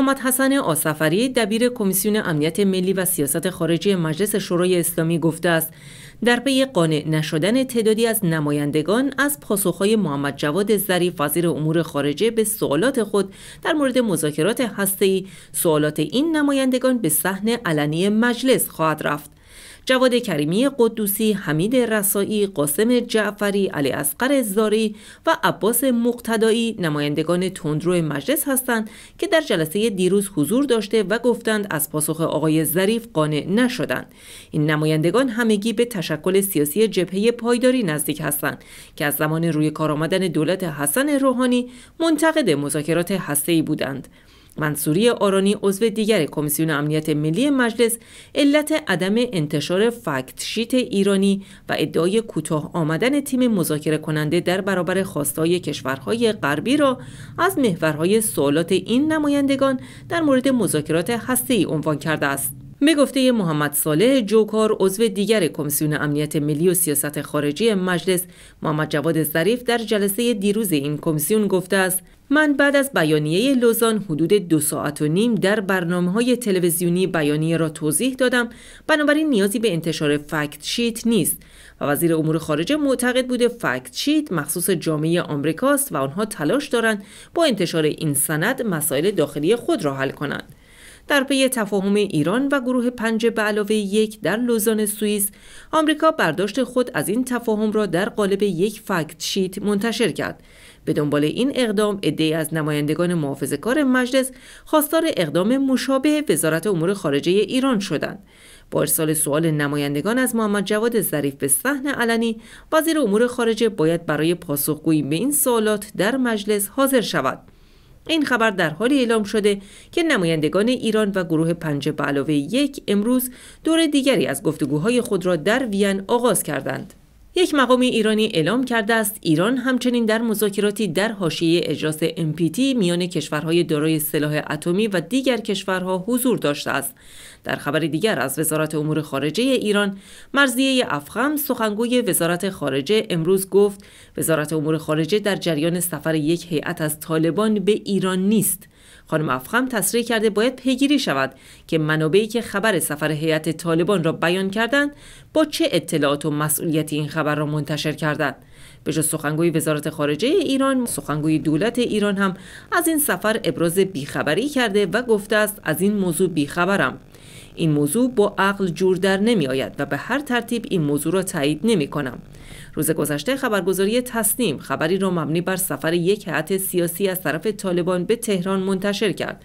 محمد حسن آسفری دبیر کمیسیون امنیت ملی و سیاست خارجی مجلس شورای اسلامی گفته است در پی قانع نشدن تعدادی از نمایندگان از پاسخهای محمد جواد ظریف وزیر امور خارجه به سوالات خود در مورد مذاکرات هسته‌ای سوالات این نمایندگان به صحن علنی مجلس خواهد رفت جواد کریمی قدوسی، حمید رسایی، قاسم جعفری، علی اصغر زاری و عباس مقتدایی نمایندگان تندرو مجلس هستند که در جلسه دیروز حضور داشته و گفتند از پاسخ آقای ظریف قانع نشدند. این نمایندگان همگی به تشکل سیاسی جبهه پایداری نزدیک هستند که از زمان روی کار آمدن دولت حسن روحانی منتقد مذاکرات هسته‌ای بودند. منصوری آرانی عضو دیگر کمیسیون امنیت ملی مجلس علت عدم انتشار شیت ایرانی و ادعای کوتاه آمدن تیم مذاکره کننده در برابر خواستای کشورهای غربی را از محورهای سوالات این نمایندگان در مورد مذاکرات هسته‌ای عنوان کرده است. به گفته محمد صالح جوکار عضو دیگر کمیسیون امنیت ملی و سیاست خارجی مجلس محمد جواد ظریف در جلسه دیروز این کمیسیون گفته است من بعد از بیانیه لوزان حدود دو ساعت و نیم در برنامه های تلویزیونی بیانیه را توضیح دادم بنابراین نیازی به انتشار فکت شیت نیست و وزیر امور خارجه معتقد بوده فکت شیت مخصوص جامعه آمریکاست و آنها تلاش دارند با انتشار این سند مسائل داخلی خود را حل کنند در پی تفاهم ایران و گروه پنج به علاوه یک در لوزان سوئیس آمریکا برداشت خود از این تفاهم را در قالب یک فکت شیت منتشر کرد به دنبال این اقدام عدهای از نمایندگان محافظه کار مجلس خواستار اقدام مشابه وزارت امور خارجه ایران شدند با ارسال سوال نمایندگان از محمد جواد ظریف به صحن علنی وزیر امور خارجه باید برای پاسخگویی به این سوالات در مجلس حاضر شود این خبر در حالی اعلام شده که نمایندگان ایران و گروه پنج به علاوه یک امروز دور دیگری از گفتگوهای خود را در وین آغاز کردند. یک مقام ایرانی اعلام کرده است ایران همچنین در مذاکراتی در حاشیه اجلاس MPT میان کشورهای دارای سلاح اتمی و دیگر کشورها حضور داشته است در خبر دیگر از وزارت امور خارجه ایران مرزیه افخم سخنگوی وزارت خارجه امروز گفت وزارت امور خارجه در جریان سفر یک هیئت از طالبان به ایران نیست خانم افخم تصریح کرده باید پیگیری شود که منابعی که خبر سفر هیئت طالبان را بیان کردند با چه اطلاعات و مسئولیتی این خبر را منتشر کردند به جز سخنگوی وزارت خارجه ایران سخنگوی دولت ایران هم از این سفر ابراز بیخبری کرده و گفته است از این موضوع بیخبرم این موضوع با عقل جور در نمی آید و به هر ترتیب این موضوع را تایید نمی کنم. روز گذشته خبرگزاری تسنیم خبری را مبنی بر سفر یک هیئت سیاسی از طرف طالبان به تهران منتشر کرد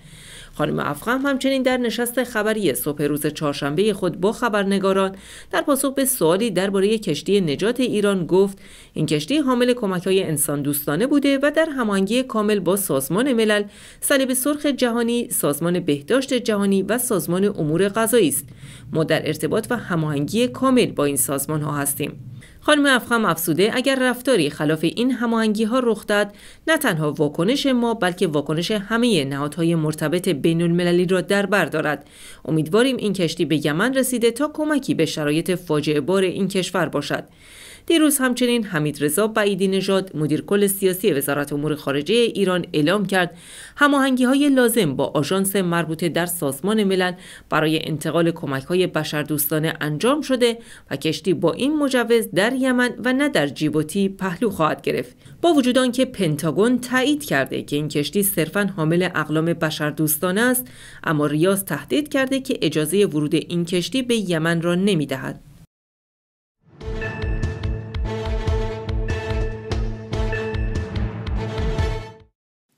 خانم افغم همچنین در نشست خبری صبح روز چهارشنبه خود با خبرنگاران در پاسخ به سوالی درباره کشتی نجات ایران گفت این کشتی حامل های انسان دوستانه بوده و در هماهنگی کامل با سازمان ملل، صلیب سرخ جهانی، سازمان بهداشت جهانی و سازمان امور غذایی است. ما در ارتباط و هماهنگی کامل با این سازمان ها هستیم. خانم افخم افسوده اگر رفتاری خلاف این هماهنگی ها رخ داد نه تنها واکنش ما بلکه واکنش همه نهادهای مرتبط بین المللی را در بر دارد امیدواریم این کشتی به یمن رسیده تا کمکی به شرایط فاجعه بار این کشور باشد دیروز همچنین حمید رضا بعیدی نژاد مدیر کل سیاسی وزارت امور خارجه ایران اعلام کرد هماهنگی های لازم با آژانس مربوطه در سازمان ملل برای انتقال کمک های بشردوستانه انجام شده و کشتی با این مجوز در یمن و نه در جیبوتی پهلو خواهد گرفت با وجود آنکه پنتاگون تایید کرده که این کشتی صرفا حامل اقلام بشردوستانه است اما ریاض تهدید کرده که اجازه ورود این کشتی به یمن را نمیدهد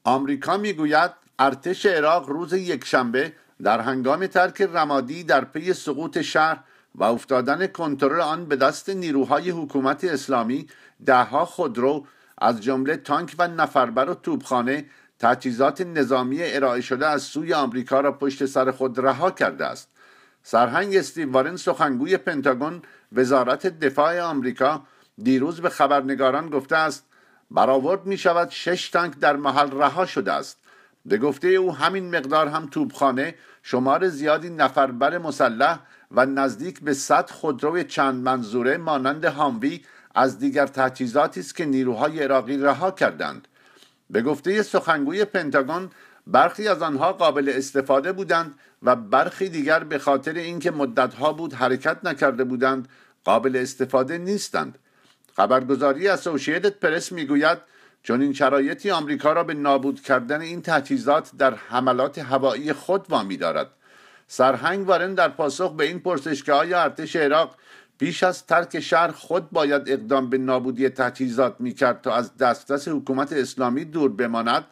آمریکا میگوید ارتش عراق روز یکشنبه در هنگام ترک رمادی در پی سقوط شهر و افتادن کنترل آن به دست نیروهای حکومت اسلامی دهها خودرو از جمله تانک و نفربر و توبخانه تجهیزات نظامی ارائه شده از سوی آمریکا را پشت سر خود رها کرده است سرهنگ استیو وارن سخنگوی پنتاگون وزارت دفاع آمریکا دیروز به خبرنگاران گفته است برآورد می شود شش تنک در محل رها شده است به گفته او همین مقدار هم توبخانه شمار زیادی نفربر مسلح و نزدیک به صد خودروی چند منظوره مانند هاموی از دیگر تجهیزاتی است که نیروهای عراقی رها کردند به گفته سخنگوی پنتاگون برخی از آنها قابل استفاده بودند و برخی دیگر به خاطر اینکه مدتها بود حرکت نکرده بودند قابل استفاده نیستند خبرگزاری اسوشیتد پرس میگوید چون این شرایطی آمریکا را به نابود کردن این تجهیزات در حملات هوایی خود وامی دارد سرهنگ وارن در پاسخ به این پرسش که آیا ارتش عراق پیش از ترک شهر خود باید اقدام به نابودی تجهیزات میکرد تا از دسترس حکومت اسلامی دور بماند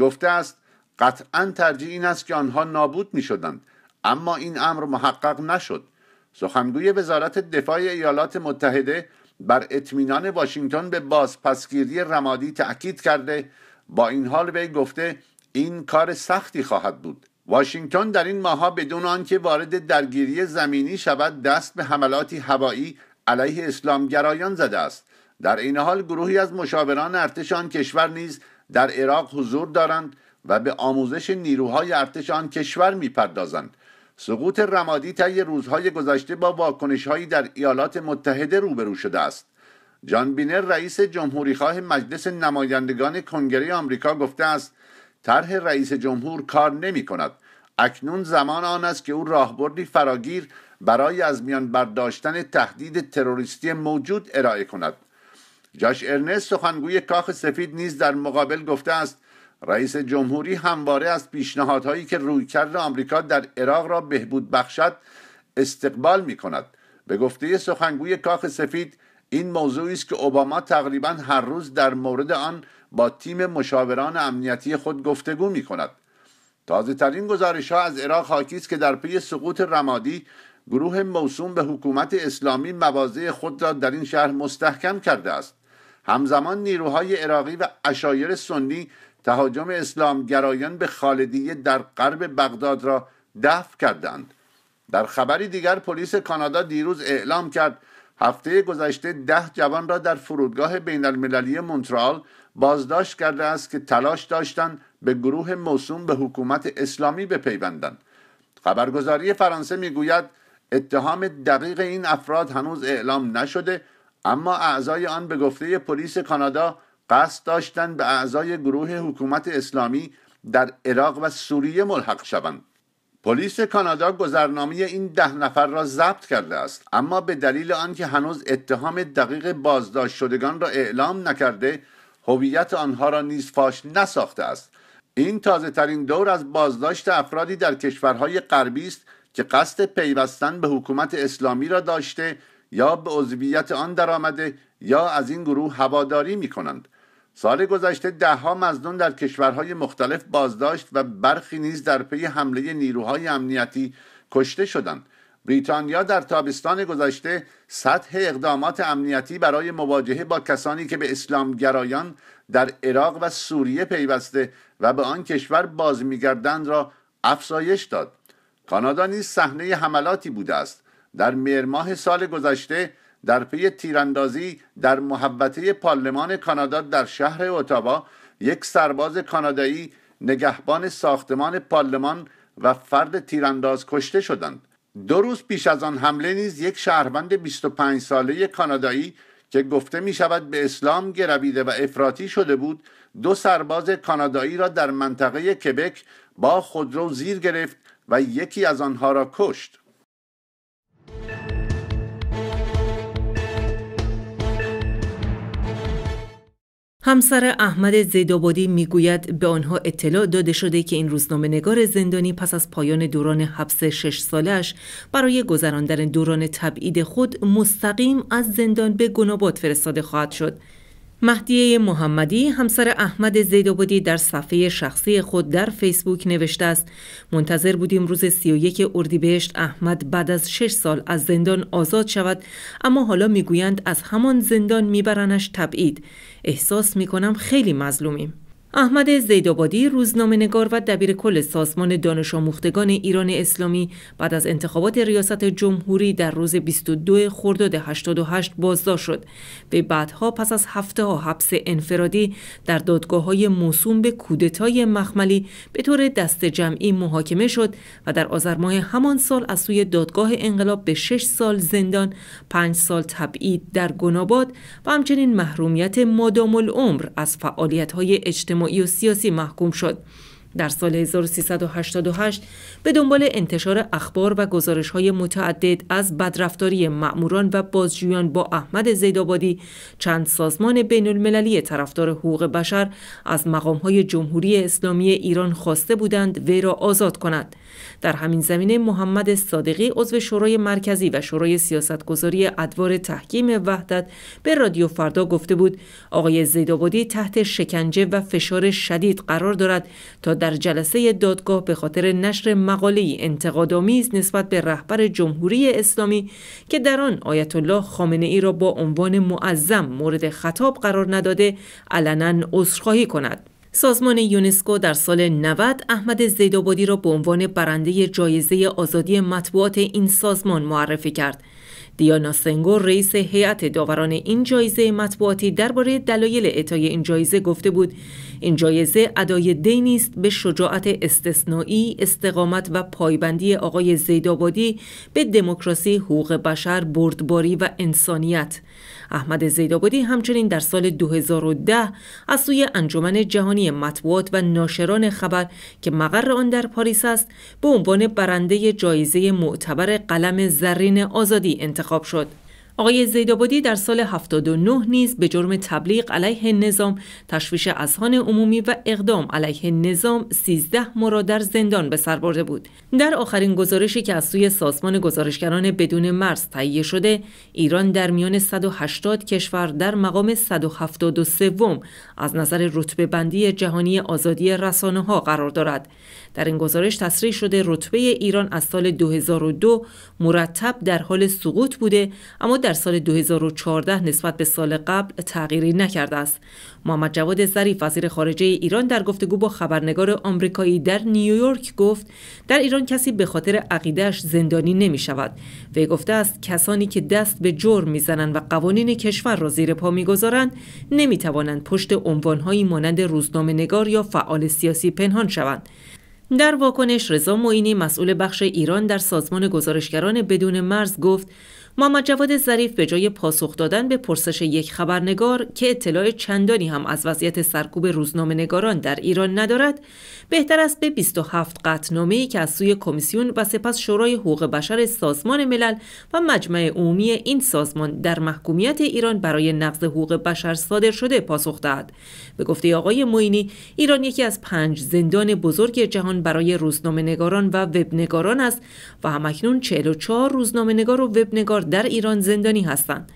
گفته است قطعا ترجیح این است که آنها نابود میشدند اما این امر محقق نشد سخنگوی وزارت دفاع ایالات متحده بر اطمینان واشنگتن به بازپسگیری رمادی تأکید کرده با این حال وی گفته این کار سختی خواهد بود واشنگتن در این ماها بدون آنکه وارد درگیری زمینی شود دست به حملاتی هوایی علیه اسلامگرایان زده است در این حال گروهی از مشاوران ارتش آن کشور نیز در عراق حضور دارند و به آموزش نیروهای ارتش آن کشور میپردازند سقوط رمادی طی روزهای گذشته با واکنشهایی در ایالات متحده روبرو شده است جان بینر رئیس جمهوریخواه مجلس نمایندگان کنگره آمریکا گفته است طرح رئیس جمهور کار نمی کند اکنون زمان آن است که او راهبردی فراگیر برای از میان برداشتن تهدید تروریستی موجود ارائه کند جاش ارنست سخنگوی کاخ سفید نیز در مقابل گفته است رئیس جمهوری همواره از پیشنهادهایی که رویکرد آمریکا در عراق را بهبود بخشد استقبال می کند به گفته سخنگوی کاخ سفید این موضوعی است که اوباما تقریبا هر روز در مورد آن با تیم مشاوران امنیتی خود گفتگو می کند تازه ترین گزارش ها از عراق حاکی است که در پی سقوط رمادی گروه موسوم به حکومت اسلامی مواضع خود را در این شهر مستحکم کرده است همزمان نیروهای عراقی و اشایر سنی تهاجم گرایان به خالدیه در غرب بغداد را دفع کردند در خبری دیگر پلیس کانادا دیروز اعلام کرد هفته گذشته ده جوان را در فرودگاه بین المللی مونترال بازداشت کرده است که تلاش داشتند به گروه موسوم به حکومت اسلامی بپیوندند خبرگزاری فرانسه میگوید اتهام دقیق این افراد هنوز اعلام نشده اما اعضای آن به گفته پلیس کانادا قصد داشتند به اعضای گروه حکومت اسلامی در عراق و سوریه ملحق شوند پلیس کانادا گذرنامه این ده نفر را ضبط کرده است اما به دلیل آنکه هنوز اتهام دقیق بازداشت شدگان را اعلام نکرده هویت آنها را نیز فاش نساخته است این تازه ترین دور از بازداشت افرادی در کشورهای غربی است که قصد پیوستن به حکومت اسلامی را داشته یا به عضویت آن درآمده یا از این گروه هواداری می کنند سال گذشته دهها مزنون در کشورهای مختلف بازداشت و برخی نیز در پی حمله نیروهای امنیتی کشته شدند بریتانیا در تابستان گذشته سطح اقدامات امنیتی برای مواجهه با کسانی که به اسلامگرایان در عراق و سوریه پیوسته و به آن کشور باز میگردند را افزایش داد کانادا نیز صحنه حملاتی بوده است در مهرماه سال گذشته در پی تیراندازی در محبته پارلمان کانادا در شهر اتاوا یک سرباز کانادایی نگهبان ساختمان پارلمان و فرد تیرانداز کشته شدند دو روز پیش از آن حمله نیز یک شهروند 25 ساله کانادایی که گفته می شود به اسلام گرویده و افراطی شده بود دو سرباز کانادایی را در منطقه کبک با خودرو زیر گرفت و یکی از آنها را کشت همسر احمد زیدابادی میگوید به آنها اطلاع داده شده که این روزنامه نگار زندانی پس از پایان دوران حبس شش سالش برای گذراندن دوران تبعید خود مستقیم از زندان به گناباد فرستاده خواهد شد مهدیه محمدی همسر احمد زیدابادی در صفحه شخصی خود در فیسبوک نوشته است منتظر بودیم روز 31 اردیبهشت احمد بعد از 6 سال از زندان آزاد شود اما حالا میگویند از همان زندان میبرنش تبعید احساس میکنم خیلی مظلومیم احمد زیدآبادی روزنامه نگار و دبیر کل سازمان دانش آموختگان ایران اسلامی بعد از انتخابات ریاست جمهوری در روز 22 خرداد 88 بازداشت شد به بعدها پس از هفته ها حبس انفرادی در دادگاه های موسوم به کودتای مخملی به طور دست جمعی محاکمه شد و در آذر همان سال از سوی دادگاه انقلاب به 6 سال زندان 5 سال تبعید در گناباد و همچنین محرومیت مادام العمر از فعالیت های اجتماعی اجتماعی سیاسی محکوم شد. در سال 1388 به دنبال انتشار اخبار و گزارش های متعدد از بدرفتاری معموران و بازجویان با احمد زیدابادی چند سازمان بین المللی طرفدار حقوق بشر از مقام های جمهوری اسلامی ایران خواسته بودند وی را آزاد کند. در همین زمینه محمد صادقی عضو شورای مرکزی و شورای سیاستگذاری ادوار تحکیم وحدت به رادیو فردا گفته بود آقای زیدابادی تحت شکنجه و فشار شدید قرار دارد تا در جلسه دادگاه به خاطر نشر مقاله انتقادآمیز نسبت به رهبر جمهوری اسلامی که در آن آیت الله خامنه ای را با عنوان معظم مورد خطاب قرار نداده علنا عذرخواهی کند سازمان یونسکو در سال 90 احمد زیدآبادی را به عنوان برنده جایزه آزادی مطبوعات این سازمان معرفی کرد. دیانا سنگو رئیس هیئت داوران این جایزه مطبوعاتی درباره دلایل اعطای این جایزه گفته بود این جایزه ادای دینی است به شجاعت استثنایی، استقامت و پایبندی آقای زیدآبادی به دموکراسی، حقوق بشر، بردباری و انسانیت. احمد زیدآبادی همچنین در سال 2010 از سوی انجمن جهانی مطبوعات و ناشران خبر که مقر آن در پاریس است، به عنوان برنده جایزه معتبر قلم زرین آزادی انتخاب شد. آقای زیدابادی در سال 79 نیز به جرم تبلیغ علیه نظام، تشویش اذهان عمومی و اقدام علیه نظام 13 مرا در زندان به سر برده بود. در آخرین گزارشی که از سوی سازمان گزارشگران بدون مرز تهیه شده، ایران در میان 180 کشور در مقام 173 از نظر رتبه بندی جهانی آزادی رسانه ها قرار دارد. در این گزارش تصریح شده رتبه ایران از سال 2002 مرتب در حال سقوط بوده اما در سال 2014 نسبت به سال قبل تغییری نکرده است. محمد جواد ظریف وزیر خارجه ایران در گفتگو با خبرنگار آمریکایی در نیویورک گفت در ایران کسی به خاطر عقیدهش زندانی نمی شود. وی گفته است کسانی که دست به جرم میزنند و قوانین کشور را زیر پا میگذارند نمی توانند پشت عنوانهایی مانند روزنامه نگار یا فعال سیاسی پنهان شوند. در واکنش رضا معینی مسئول بخش ایران در سازمان گزارشگران بدون مرز گفت محمد جواد ظریف به جای پاسخ دادن به پرسش یک خبرنگار که اطلاع چندانی هم از وضعیت سرکوب روزنامه نگاران در ایران ندارد بهتر است به 27 قطعنامه‌ای که از سوی کمیسیون و سپس شورای حقوق بشر سازمان ملل و مجمع عمومی این سازمان در محکومیت ایران برای نقض حقوق بشر صادر شده پاسخ دهد به گفته آقای معینی ایران یکی از پنج زندان بزرگ جهان برای روزنامه نگاران و وبنگاران است و همکنون 44 روزنامه نگار و وبنگار در ایران زندانی هستند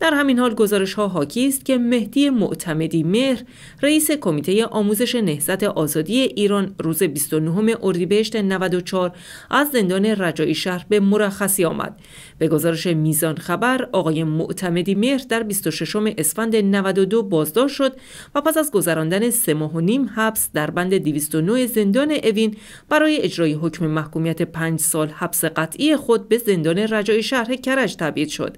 در همین حال گزارش ها حاکی است که مهدی معتمدی مهر رئیس کمیته آموزش نهضت آزادی ایران روز 29 اردیبهشت 94 از زندان رجایی شهر به مرخصی آمد به گزارش میزان خبر آقای معتمدی مهر در 26 اسفند 92 بازداشت شد و پس از گذراندن سه ماه و نیم حبس در بند 209 زندان اوین برای اجرای حکم محکومیت 5 سال حبس قطعی خود به زندان رجایی شهر کرج تبعید شد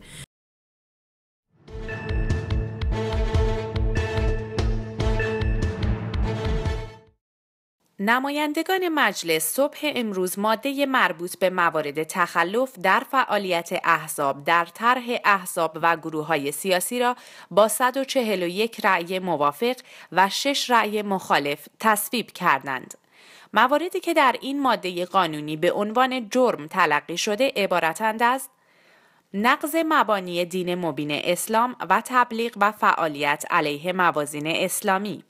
نمایندگان مجلس صبح امروز ماده مربوط به موارد تخلف در فعالیت احزاب در طرح احزاب و گروه های سیاسی را با 141 رأی موافق و 6 رأی مخالف تصویب کردند. مواردی که در این ماده قانونی به عنوان جرم تلقی شده عبارتند از نقض مبانی دین مبین اسلام و تبلیغ و فعالیت علیه موازین اسلامی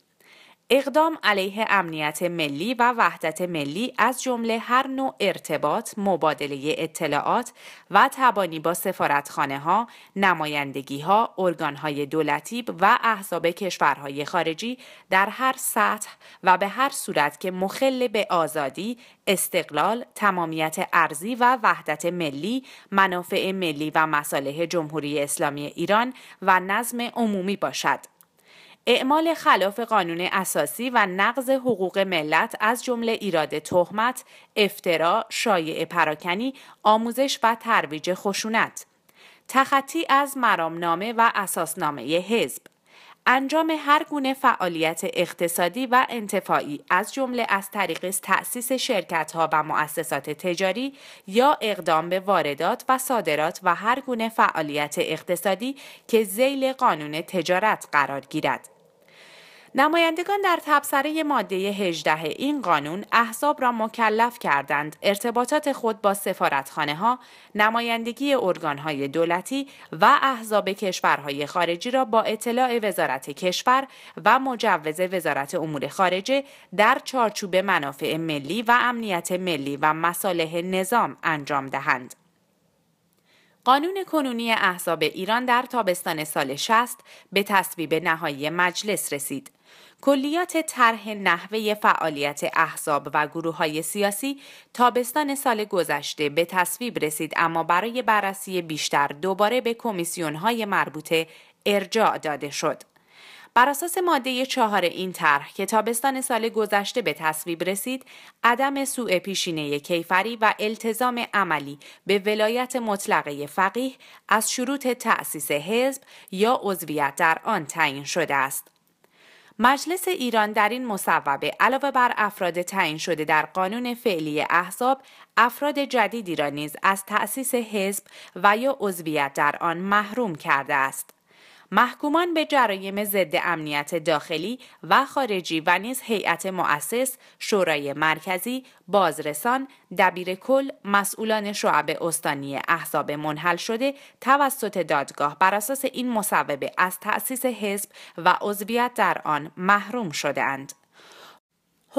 اقدام علیه امنیت ملی و وحدت ملی از جمله هر نوع ارتباط، مبادله اطلاعات و تبانی با سفارتخانه ها، نمایندگی ها، ارگان های دولتی و احزاب کشورهای خارجی در هر سطح و به هر صورت که مخل به آزادی، استقلال، تمامیت ارزی و وحدت ملی، منافع ملی و مصالح جمهوری اسلامی ایران و نظم عمومی باشد. اعمال خلاف قانون اساسی و نقض حقوق ملت از جمله ایراد تهمت، افترا، شایع پراکنی، آموزش و ترویج خشونت، تخطی از مرامنامه و اساسنامه حزب، انجام هر گونه فعالیت اقتصادی و انتفاعی از جمله از طریق تأسیس شرکت ها و مؤسسات تجاری یا اقدام به واردات و صادرات و هر گونه فعالیت اقتصادی که زیل قانون تجارت قرار گیرد. نمایندگان در تبصره ماده 18 این قانون احزاب را مکلف کردند ارتباطات خود با سفارتخانه ها، نمایندگی ارگان دولتی و احزاب کشورهای خارجی را با اطلاع وزارت کشور و مجوز وزارت امور خارجه در چارچوب منافع ملی و امنیت ملی و مصالح نظام انجام دهند. قانون کنونی احزاب ایران در تابستان سال 60 به تصویب نهایی مجلس رسید. کلیات طرح نحوه فعالیت احزاب و گروه های سیاسی تابستان سال گذشته به تصویب رسید اما برای بررسی بیشتر دوباره به کمیسیون های مربوطه ارجاع داده شد. بر اساس ماده چهار این طرح که تابستان سال گذشته به تصویب رسید، عدم سوء پیشینه کیفری و التزام عملی به ولایت مطلقه فقیه از شروط تأسیس حزب یا عضویت در آن تعیین شده است. مجلس ایران در این مصوبه علاوه بر افراد تعیین شده در قانون فعلی احزاب افراد جدیدی را نیز از تأسیس حزب و یا عضویت در آن محروم کرده است محکومان به جرایم ضد امنیت داخلی و خارجی و نیز هیئت مؤسس شورای مرکزی بازرسان دبیر کل مسئولان شعب استانی احزاب منحل شده توسط دادگاه بر اساس این مصوبه از تأسیس حزب و عضویت در آن محروم شدهاند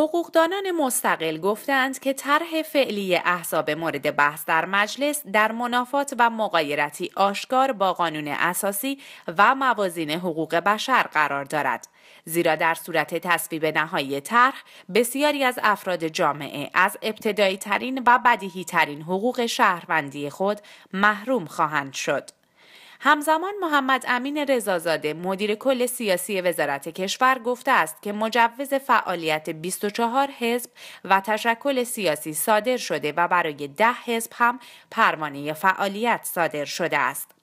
حقوقدانان مستقل گفتند که طرح فعلی احزاب مورد بحث در مجلس در منافات و مقایرتی آشکار با قانون اساسی و موازین حقوق بشر قرار دارد زیرا در صورت تصویب نهایی طرح بسیاری از افراد جامعه از ابتدایی ترین و بدیهی ترین حقوق شهروندی خود محروم خواهند شد همزمان محمد امین رضازاده مدیر کل سیاسی وزارت کشور گفته است که مجوز فعالیت 24 حزب و تشکل سیاسی صادر شده و برای 10 حزب هم پروانه فعالیت صادر شده است.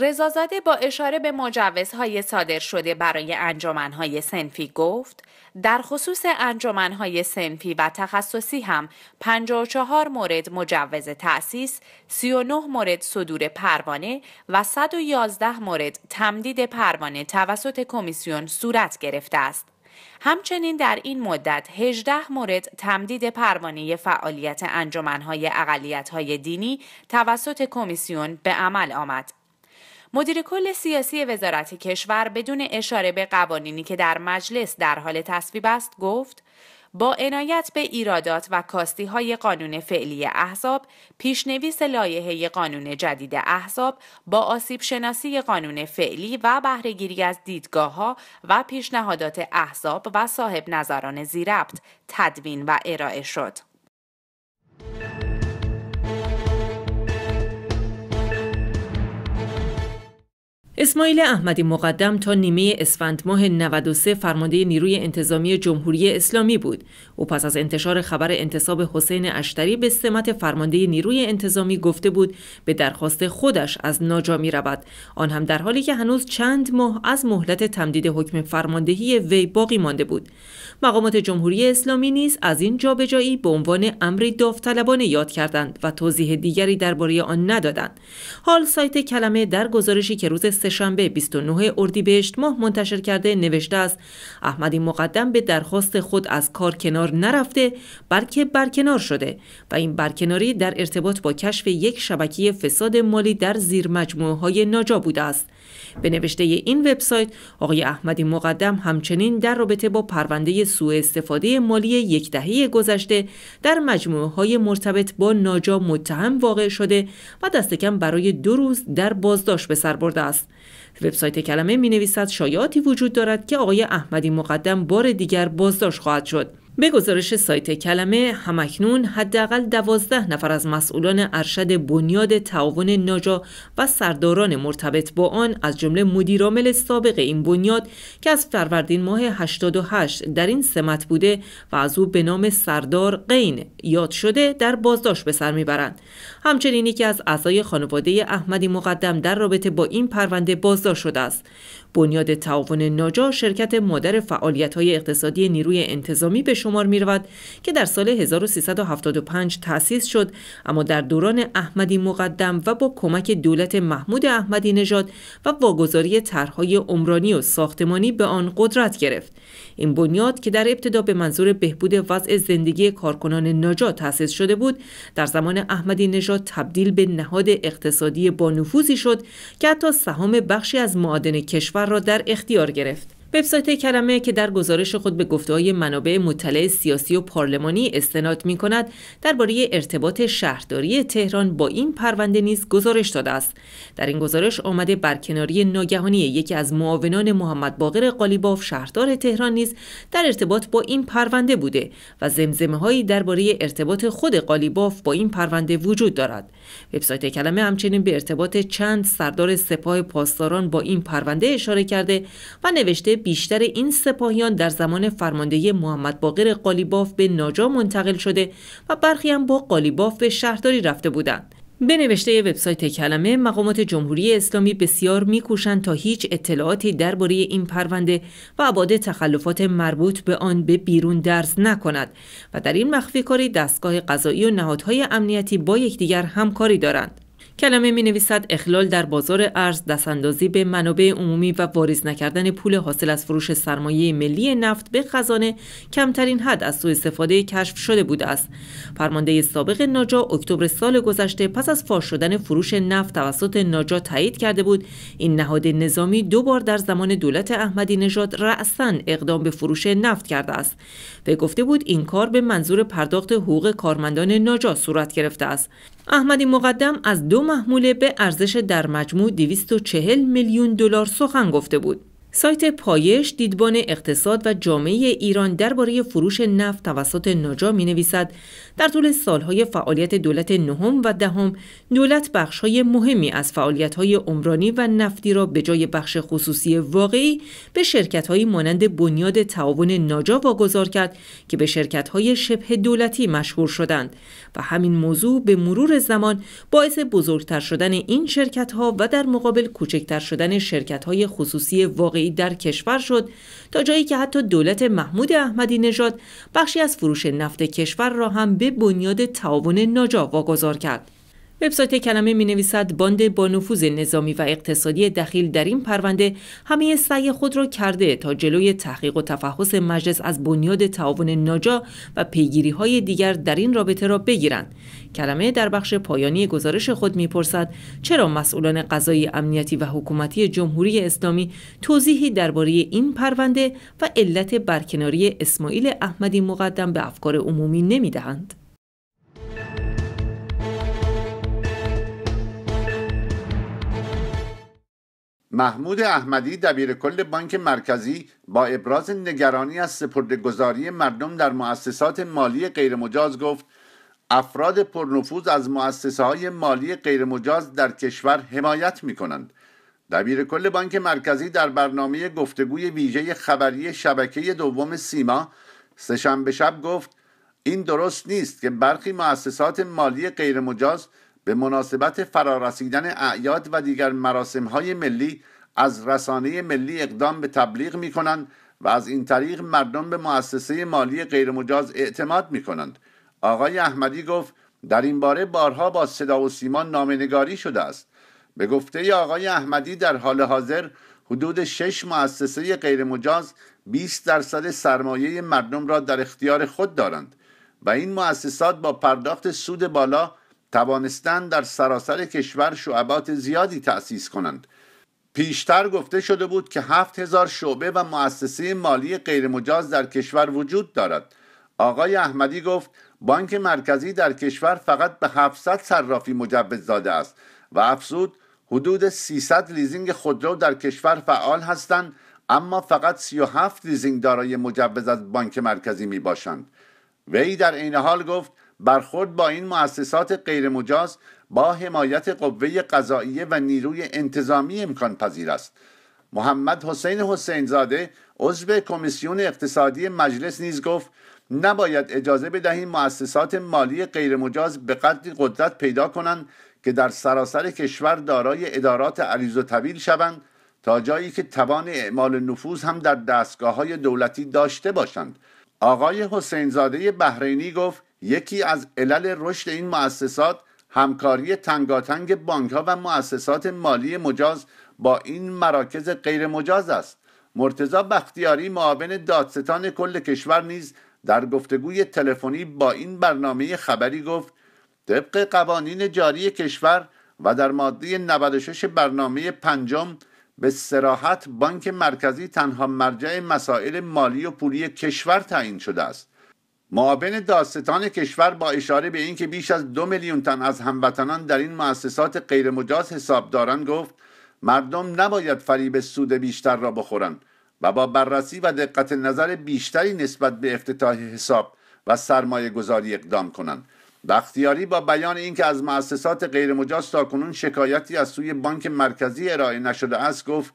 رزازاده با اشاره به مجوزهای صادر شده برای انجمنهای سنفی گفت در خصوص انجمنهای سنفی و تخصصی هم 54 مورد مجوز تأسیس، 39 مورد صدور پروانه و 111 مورد تمدید پروانه توسط کمیسیون صورت گرفته است. همچنین در این مدت 18 مورد تمدید پروانه فعالیت انجمنهای اقلیت‌های دینی توسط کمیسیون به عمل آمد. مدیر کل سیاسی وزارت کشور بدون اشاره به قوانینی که در مجلس در حال تصویب است گفت با عنایت به ایرادات و کاستی های قانون فعلی احزاب پیشنویس لایحه قانون جدید احزاب با آسیب شناسی قانون فعلی و بهرهگیری از دیدگاه ها و پیشنهادات احزاب و صاحب نظران زیربط تدوین و ارائه شد. اسماعیل احمدی مقدم تا نیمه اسفند ماه 93 فرمانده نیروی انتظامی جمهوری اسلامی بود او پس از انتشار خبر انتصاب حسین اشتری به سمت فرمانده نیروی انتظامی گفته بود به درخواست خودش از ناجا می رود آن هم در حالی که هنوز چند ماه از مهلت تمدید حکم فرماندهی وی باقی مانده بود مقامات جمهوری اسلامی نیز از این جابجایی به عنوان امری داوطلبانه یاد کردند و توضیح دیگری درباره آن ندادند حال سایت کلمه در گزارشی که روز سهشنبه 29 اردیبهشت ماه منتشر کرده نوشته است احمدی مقدم به درخواست خود از کار کنار نرفته بلکه برکنار شده و این برکناری در ارتباط با کشف یک شبکه فساد مالی در زیر مجموعه های ناجا بوده است به نوشته این وبسایت آقای احمدی مقدم همچنین در رابطه با پرونده سوء استفاده مالی یک دهه گذشته در مجموعه های مرتبط با ناجا متهم واقع شده و دستکم برای دو روز در بازداشت به سر برده است وبسایت کلمه می نویسد شایعاتی وجود دارد که آقای احمدی مقدم بار دیگر بازداشت خواهد شد به گزارش سایت کلمه همکنون حداقل دوازده نفر از مسئولان ارشد بنیاد تعاون ناجا و سرداران مرتبط با آن از جمله مدیرعامل سابق این بنیاد که از فروردین ماه 88 در این سمت بوده و از او به نام سردار قین یاد شده در بازداشت به سر میبرند همچنین یکی از اعضای خانواده احمدی مقدم در رابطه با این پرونده بازداشت شده است بنیاد تعاون ناجا شرکت مادر های اقتصادی نیروی انتظامی به شمار می‌رود که در سال 1375 تأسیس شد اما در دوران احمدی مقدم و با کمک دولت محمود احمدی نژاد و واگذاری طرحهای عمرانی و ساختمانی به آن قدرت گرفت این بنیاد که در ابتدا به منظور بهبود وضع زندگی کارکنان نجات تأسیس شده بود در زمان احمدی نژاد تبدیل به نهاد اقتصادی با نفوذی شد که حتی سهام بخشی از معادن کشور را در اختیار گرفت وبسایت کلمه که در گزارش خود به گفته‌های منابع مطلع سیاسی و پارلمانی استناد می کند درباره ارتباط شهرداری تهران با این پرونده نیز گزارش داده است در این گزارش آمده برکناری ناگهانی یکی از معاونان محمد باقر قالیباف شهردار تهران نیز در ارتباط با این پرونده بوده و زمزمه هایی درباره ارتباط خود قالیباف با این پرونده وجود دارد وبسایت کلمه همچنین به ارتباط چند سردار سپاه پاسداران با این پرونده اشاره کرده و نوشته بیشتر این سپاهیان در زمان فرماندهی محمد باقر قالیباف به ناجا منتقل شده و برخی هم با قالیباف به شهرداری رفته بودند. به نوشته وبسایت کلمه مقامات جمهوری اسلامی بسیار میکوشند تا هیچ اطلاعاتی درباره این پرونده و ابعاد تخلفات مربوط به آن به بیرون درز نکند و در این مخفی کاری دستگاه قضایی و نهادهای امنیتی با یکدیگر همکاری دارند کلمه می نویسد اخلال در بازار ارز دستاندازی به منابع عمومی و واریز نکردن پول حاصل از فروش سرمایه ملی نفت به خزانه کمترین حد از سوء استفاده کشف شده بوده است فرمانده سابق ناجا اکتبر سال گذشته پس از فاش شدن فروش نفت توسط ناجا تایید کرده بود این نهاد نظامی دو بار در زمان دولت احمدی نژاد رأسا اقدام به فروش نفت کرده است و گفته بود این کار به منظور پرداخت حقوق کارمندان ناجا صورت گرفته است احمدی مقدم از دو محموله به ارزش در مجموع 240 میلیون دلار سخن گفته بود. سایت پایش دیدبان اقتصاد و جامعه ایران درباره فروش نفت توسط ناجا می نویسد در طول سالهای فعالیت دولت نهم و دهم دولت بخشهای مهمی از فعالیتهای عمرانی و نفتی را به جای بخش خصوصی واقعی به شرکتهایی مانند بنیاد تعاون ناجا واگذار کرد که به شرکتهای شبه دولتی مشهور شدند و همین موضوع به مرور زمان باعث بزرگتر شدن این شرکت ها و در مقابل کوچکتر شدن شرکت های خصوصی واقعی در کشور شد تا جایی که حتی دولت محمود احمدی نژاد بخشی از فروش نفت کشور را هم به بنیاد تعاون ناجا واگذار کرد وبسایت کلمه می نویسد باند با نفوذ نظامی و اقتصادی دخیل در این پرونده همه سعی خود را کرده تا جلوی تحقیق و تفحص مجلس از بنیاد تعاون ناجا و پیگیری های دیگر در این رابطه را بگیرند کلمه در بخش پایانی گزارش خود میپرسد چرا مسئولان قضایی امنیتی و حکومتی جمهوری اسلامی توضیحی درباره این پرونده و علت برکناری اسماعیل احمدی مقدم به افکار عمومی نمیدهند محمود احمدی دبیر کل بانک مرکزی با ابراز نگرانی از سپردگذاری مردم در مؤسسات مالی غیرمجاز گفت افراد پرنفوذ از مؤسسه های مالی غیرمجاز در کشور حمایت می کنند. دبیر کل بانک مرکزی در برنامه گفتگوی ویژه خبری شبکه دوم سیما سهشنبه شب گفت این درست نیست که برخی مؤسسات مالی غیرمجاز به مناسبت فرارسیدن اعیاد و دیگر مراسم های ملی از رسانه ملی اقدام به تبلیغ می کنند و از این طریق مردم به مؤسسه مالی غیرمجاز اعتماد می کنند. آقای احمدی گفت در این باره بارها با صدا و سیما نامنگاری شده است. به گفته آقای احمدی در حال حاضر حدود شش مؤسسه غیرمجاز 20 درصد سرمایه مردم را در اختیار خود دارند و این مؤسسات با پرداخت سود بالا توانستند در سراسر کشور شعبات زیادی تأسیس کنند پیشتر گفته شده بود که هفت هزار شعبه و مؤسسه مالی غیرمجاز در کشور وجود دارد آقای احمدی گفت بانک مرکزی در کشور فقط به 700 صرافی مجوز داده است و افزود حدود 300 لیزینگ خودرو در کشور فعال هستند اما فقط 37 لیزینگ دارای مجوز از بانک مرکزی می باشند وی در این حال گفت برخورد با این مؤسسات غیرمجاز با حمایت قوه قضاییه و نیروی انتظامی امکان پذیر است محمد حسین حسینزاده عضو کمیسیون اقتصادی مجلس نیز گفت نباید اجازه بدهیم مؤسسات مالی غیرمجاز به قدری قدرت پیدا کنند که در سراسر کشور دارای ادارات عریض و طویل شوند تا جایی که توان اعمال نفوذ هم در دستگاه های دولتی داشته باشند آقای حسینزاده بحرینی گفت یکی از علل رشد این مؤسسات همکاری تنگاتنگ بانک ها و مؤسسات مالی مجاز با این مراکز غیر مجاز است مرتزا بختیاری معاون دادستان کل کشور نیز در گفتگوی تلفنی با این برنامه خبری گفت طبق قوانین جاری کشور و در ماده 96 برنامه پنجم به سراحت بانک مرکزی تنها مرجع مسائل مالی و پولی کشور تعیین شده است معاون داستان کشور با اشاره به اینکه بیش از دو میلیون تن از هموطنان در این مؤسسات غیرمجاز حساب دارند گفت مردم نباید فریب سود بیشتر را بخورند و با بررسی و دقت نظر بیشتری نسبت به افتتاح حساب و سرمایه گذاری اقدام کنند بختیاری با بیان اینکه از مؤسسات غیرمجاز تاکنون شکایتی از سوی بانک مرکزی ارائه نشده است گفت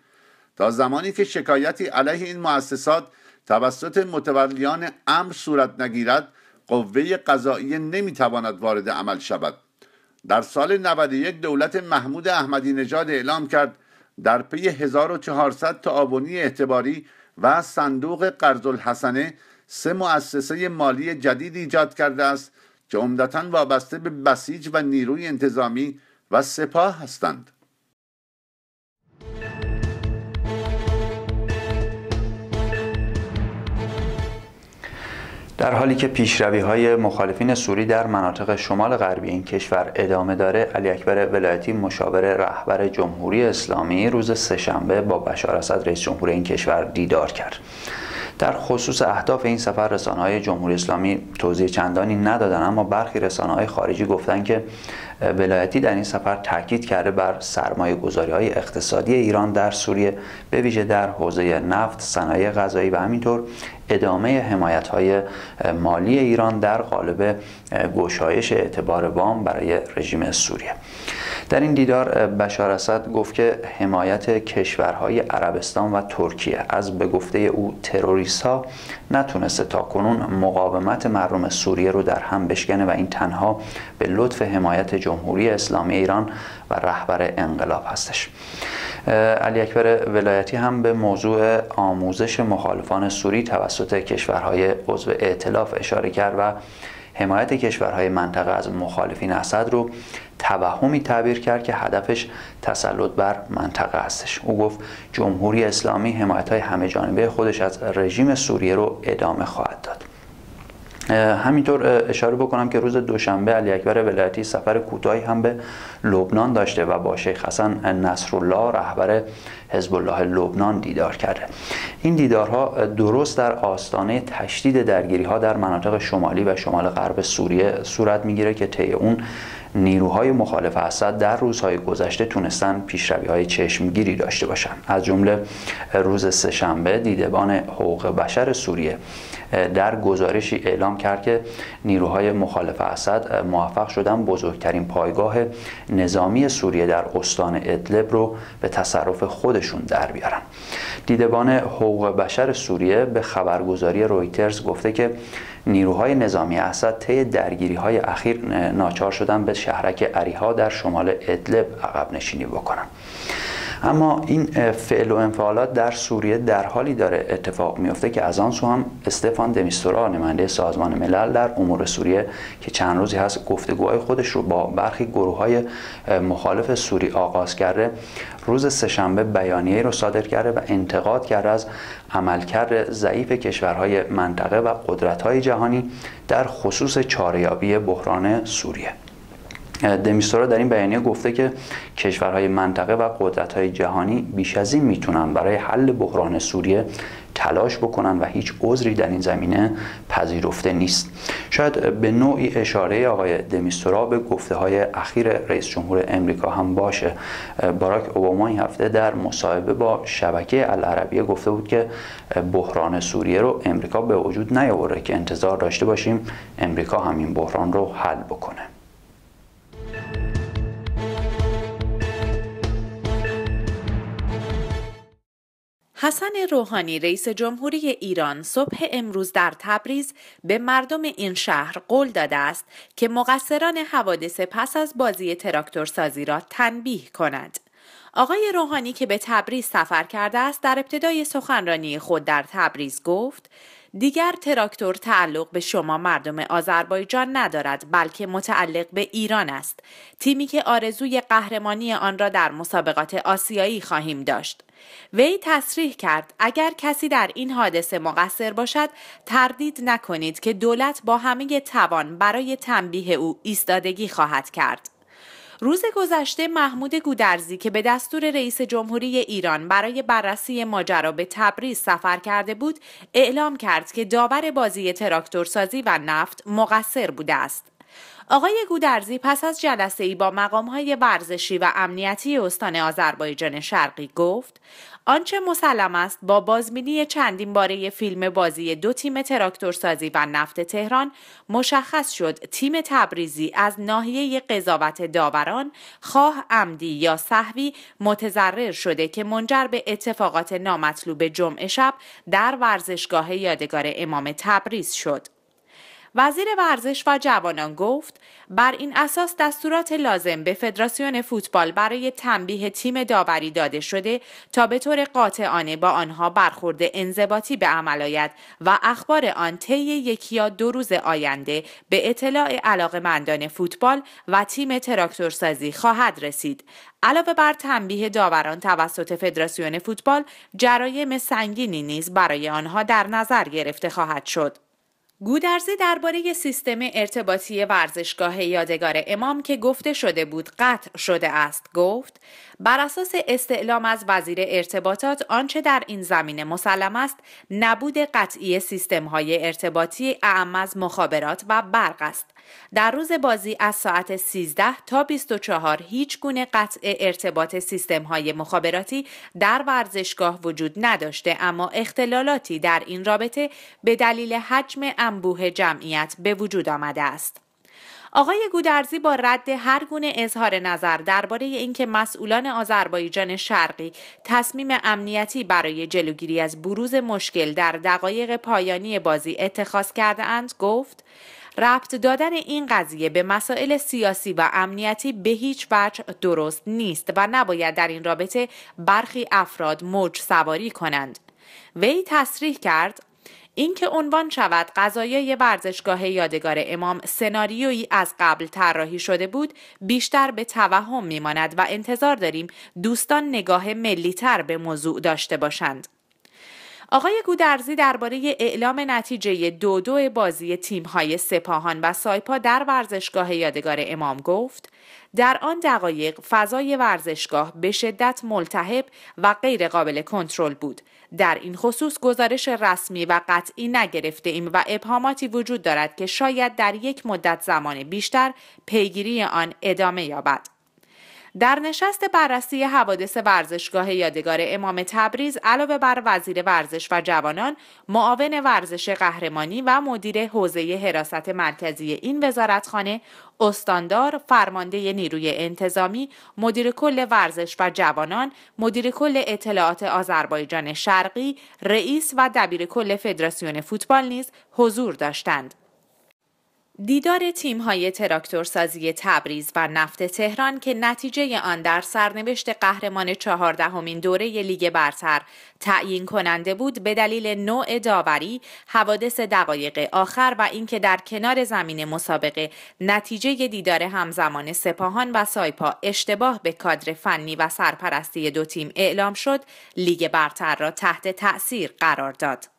تا زمانی که شکایتی علیه این مؤسسات توسط متولیان امر صورت نگیرد قوه قضاییه نمیتواند وارد عمل شود در سال 91 دولت محمود احمدی نژاد اعلام کرد در پی 1400 تعاونی اعتباری و صندوق قرض الحسنه سه مؤسسه مالی جدید ایجاد کرده است که عمدتا وابسته به بسیج و نیروی انتظامی و سپاه هستند در حالی که پیشروی های مخالفین سوری در مناطق شمال غربی این کشور ادامه داره علی اکبر ولایتی مشاور رهبر جمهوری اسلامی روز سهشنبه با بشار اسد رئیس جمهور این کشور دیدار کرد در خصوص اهداف این سفر های جمهوری اسلامی توضیح چندانی ندادن اما برخی های خارجی گفتن که ولایتی در این سفر تاکید کرده بر سرمایه گذاری های اقتصادی ایران در سوریه به ویژه در حوزه نفت، صنایع غذایی و همینطور ادامه حمایت های مالی ایران در قالب گشایش اعتبار وام برای رژیم سوریه در این دیدار بشار اسد گفت که حمایت کشورهای عربستان و ترکیه از به گفته او تروریست ها نتونسته تا کنون مقاومت مردم سوریه رو در هم بشکنه و این تنها به لطف حمایت جمهوری اسلامی ایران و رهبر انقلاب هستش علی اکبر ولایتی هم به موضوع آموزش مخالفان سوری توسط کشورهای عضو ائتلاف اشاره کرد و حمایت کشورهای منطقه از مخالفین اسد رو توهمی تعبیر کرد که هدفش تسلط بر منطقه هستش او گفت جمهوری اسلامی حمایت های همه جانبه خودش از رژیم سوریه رو ادامه خواهد داد همینطور اشاره بکنم که روز دوشنبه علی اکبر ولایتی سفر کوتاهی هم به لبنان داشته و با شیخ حسن نصرالله رهبر حزب الله لبنان دیدار کرده این دیدارها درست در آستانه تشدید درگیری ها در مناطق شمالی و شمال غرب سوریه صورت میگیره که طی اون نیروهای مخالف اسد در روزهای گذشته تونستن پیشروی های چشمگیری داشته باشند از جمله روز سهشنبه دیدبان حقوق بشر سوریه در گزارشی اعلام کرد که نیروهای مخالف اسد موفق شدن بزرگترین پایگاه نظامی سوریه در استان ادلب رو به تصرف خودشون در بیارن دیدبان حقوق بشر سوریه به خبرگزاری رویترز گفته که نیروهای نظامی اسد طی های اخیر ناچار شدن به شهرک اریها در شمال ادلب عقب نشینی بکنن اما این فعل و انفعالات در سوریه در حالی داره اتفاق میفته که از آن سو هم استفان دمیستورا نماینده سازمان ملل در امور سوریه که چند روزی هست گفتگوهای خودش رو با برخی گروه های مخالف سوری آغاز کرده روز سهشنبه بیانیه رو صادر کرده و انتقاد کرده از عملکرد ضعیف کشورهای منطقه و های جهانی در خصوص چاریابی بحران سوریه دمیستورا در این بیانیه گفته که کشورهای منطقه و قدرتهای جهانی بیش از این میتونن برای حل بحران سوریه تلاش بکنن و هیچ عذری در این زمینه پذیرفته نیست شاید به نوعی اشاره آقای دمیستورا به گفته های اخیر رئیس جمهور امریکا هم باشه باراک اوباما این هفته در مصاحبه با شبکه العربیه گفته بود که بحران سوریه رو امریکا به وجود نیاورده که انتظار داشته باشیم امریکا همین بحران رو حل بکنه حسن روحانی رئیس جمهوری ایران صبح امروز در تبریز به مردم این شهر قول داده است که مقصران حوادث پس از بازی سازی را تنبیه کند. آقای روحانی که به تبریز سفر کرده است در ابتدای سخنرانی خود در تبریز گفت دیگر تراکتور تعلق به شما مردم آذربایجان ندارد بلکه متعلق به ایران است تیمی که آرزوی قهرمانی آن را در مسابقات آسیایی خواهیم داشت وی تصریح کرد اگر کسی در این حادثه مقصر باشد تردید نکنید که دولت با همه توان برای تنبیه او ایستادگی خواهد کرد. روز گذشته محمود گودرزی که به دستور رئیس جمهوری ایران برای بررسی ماجرا به تبریز سفر کرده بود اعلام کرد که داور بازی تراکتورسازی و نفت مقصر بوده است آقای گودرزی پس از جلسه ای با مقام های ورزشی و امنیتی استان آذربایجان شرقی گفت آنچه مسلم است با بازبینی چندین باره فیلم بازی دو تیم تراکتورسازی و نفت تهران مشخص شد تیم تبریزی از ناحیه قضاوت داوران خواه عمدی یا صحوی متضرر شده که منجر به اتفاقات نامطلوب جمعه شب در ورزشگاه یادگار امام تبریز شد وزیر ورزش و جوانان گفت بر این اساس دستورات لازم به فدراسیون فوتبال برای تنبیه تیم داوری داده شده تا به طور قاطعانه با آنها برخورد انضباطی به عمل آید و اخبار آن طی یکی یا دو روز آینده به اطلاع مندان فوتبال و تیم تراکتورسازی خواهد رسید علاوه بر تنبیه داوران توسط فدراسیون فوتبال جرایم سنگینی نیز برای آنها در نظر گرفته خواهد شد گودرزی درباره سیستم ارتباطی ورزشگاه یادگار امام که گفته شده بود قطع شده است گفت بر اساس استعلام از وزیر ارتباطات آنچه در این زمینه مسلم است نبود قطعی سیستم های ارتباطی اعم از مخابرات و برق است در روز بازی از ساعت 13 تا 24 هیچ گونه قطع ارتباط سیستم های مخابراتی در ورزشگاه وجود نداشته اما اختلالاتی در این رابطه به دلیل حجم انبوه جمعیت به وجود آمده است. آقای گودرزی با رد هر گونه اظهار نظر درباره اینکه مسئولان آذربایجان شرقی تصمیم امنیتی برای جلوگیری از بروز مشکل در دقایق پایانی بازی اتخاذ کرده اند گفت ربط دادن این قضیه به مسائل سیاسی و امنیتی به هیچ وجه درست نیست و نباید در این رابطه برخی افراد موج سواری کنند. وی تصریح کرد اینکه عنوان شود قضایای ورزشگاه یادگار امام سناریویی از قبل طراحی شده بود بیشتر به توهم میماند و انتظار داریم دوستان نگاه ملیتر به موضوع داشته باشند آقای گودرزی درباره اعلام نتیجه دو دو بازی تیم‌های سپاهان و سایپا در ورزشگاه یادگار امام گفت در آن دقایق فضای ورزشگاه به شدت ملتهب و غیر قابل کنترل بود. در این خصوص گزارش رسمی و قطعی نگرفته ایم و ابهاماتی وجود دارد که شاید در یک مدت زمان بیشتر پیگیری آن ادامه یابد. در نشست بررسی حوادث ورزشگاه یادگار امام تبریز علاوه بر وزیر ورزش و جوانان معاون ورزش قهرمانی و مدیر حوزه حراست مرکزی این وزارتخانه استاندار فرمانده نیروی انتظامی مدیر کل ورزش و جوانان مدیر کل اطلاعات آذربایجان شرقی رئیس و دبیر کل فدراسیون فوتبال نیز حضور داشتند دیدار تیم‌های تراکتورسازی تبریز و نفت تهران که نتیجه آن در سرنوشت قهرمان چهاردهمین دوره لیگ برتر تعیین کننده بود به دلیل نوع داوری، حوادث دقایق آخر و اینکه در کنار زمین مسابقه نتیجه دیدار همزمان سپاهان و سایپا اشتباه به کادر فنی و سرپرستی دو تیم اعلام شد، لیگ برتر را تحت تاثیر قرار داد.